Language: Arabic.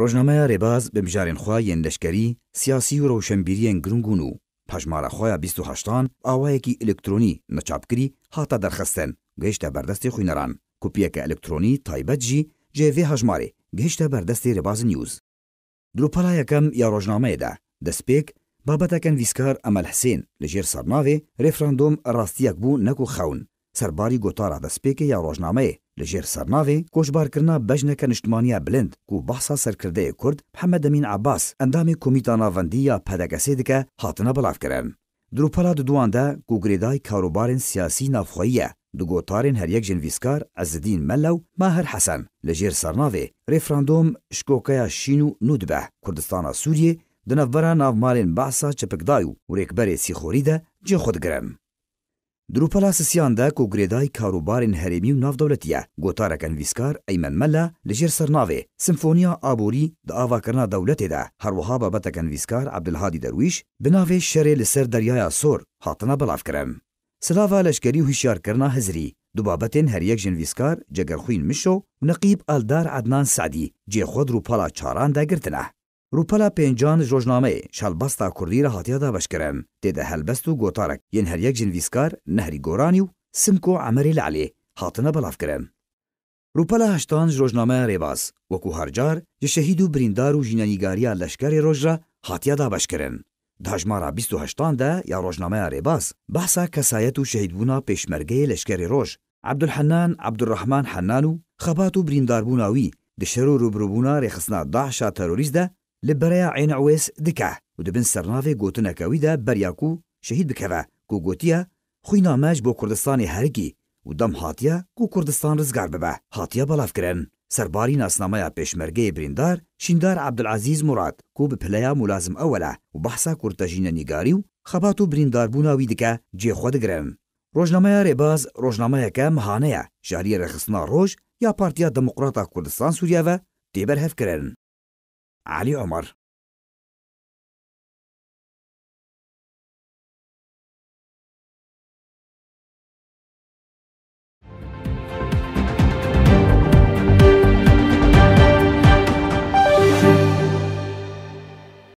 ڕۆژنامەیە ڕێباز بەبژارێن خوا یەن لەشکەری سیاسی و ڕەوشەمبیریەن گرنگون و پەژمارە خۆیان 1970 ئاوایەکی ئلکترۆنی نەچاپکری هاتە دەرخستن گەیشتە بەردەستی خوێنەران کوپیەکە ئەلکترۆنی تایبەتجی جێڤێ هەژمارێ گەیشتە بەردەستی ڕێباز نیوز دروپەلا یەکەم یا ڕۆژنامەیەدا دەستپێک بابەتەکەن ویسکار ئەمەل حسێن لەژێر سەرناوێ ڕێفراندۆم ڕاستیەک بوو نەکو خەون سەرباری گۆتارە دەستپێکی یا ڕۆژنامەیە لجير سرنافي كوجبار كرنا بجنك نشتمانية بلند كو بحثا سركرده كرد محمد امين عباس اندامي كوميتانا فندية پدگسي دكه هاتنا بلاف کرن. دروپالا دو دوان ده گوگریدای کاروبارن سیاسی نافخویه دو گوتارین هر یک جنویسکار عزدین ملو ماهر حسن لجیر سرناوی ریفراندوم شکوکیا شینو نودبه کردستان سوریه دنفورا نافمالین بحثا چپکدایو و ریکبر سیخوری ده جه خود گرم. دروپلا سسیان ده کو گریدای کاروبارن هرمی و ناف دولتیه گوتاره کن ویسکار ایمن ملا ئەیمەن مەلە لەژێر سەرناوێ سمفۆنیا ئابووری دە ئاواکردنا دەوڵەتێدا هەروەها کن ویسکار عبدالحادی درویش بناوه شره لسر دریای سور حاطنا بلاف بەڵافکرم سلاوه لەشکری و هشیار کرنا هزری دو هر یک جن ویسکار جگرخوین مشو و نقیب الدار عدنان سعدی خود روپلا چاران ده گرتنه روپلا پنجان جوجنامه شلبستا را راهاتیا دا بشکرن ده ده هلبستو گوتارک ین هر یک جنویسکار نهری گورانیو سمکو عمری لعلی حاطنا بلاف کرن روپلا هشتان جوجنامه ریباس و کو هرجار ی شهیدو بریندارو جینانیگاریا لشکر را حاطیا دا بشکرن دهجمارا بیستو هشتان ده یا روجنامه ریباس بحسا کسایتو شهیدونا پیشمرگه لشکر روج عبدالحنان عبدالرحمن حنانو خباتو بریندار بوناوی روبروبونا ریخصنا داعشا تروریز ده لە بەرەیا عێنەوێس دکا و دەبن سەرناوێ گوتنە کەویدا بەریاکو شەهید بکەوە کو گوتیە خوی نامەش بۆ کوردستانی هەرگی و دەم هاتیە کو کوردستان ڕزگار ببە هاتیە بەڵافکردن سەرباری ناسنامەیە پێشمەرگەی بریندار شیندار عبدعزیز مرات کو بپلەیە مولازم ئەوەلا و بەحسا کورتەژینە نیگاری و خەبات و برینداربووناوی دکە جێخوا دەگرن ڕۆژنامەیە ڕێباز ڕۆژنامەیەکە مهانەیە ژاری ڕێخستنا ڕۆژ یا پارتیا دموکراتە کوردستان سووریاوە تێبەر هەفکردن علي عمر